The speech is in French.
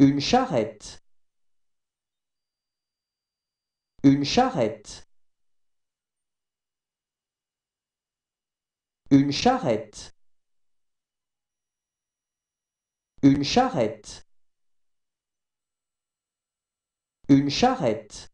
Une charrette. Une charrette. Une charrette. Une charrette. Une charrette.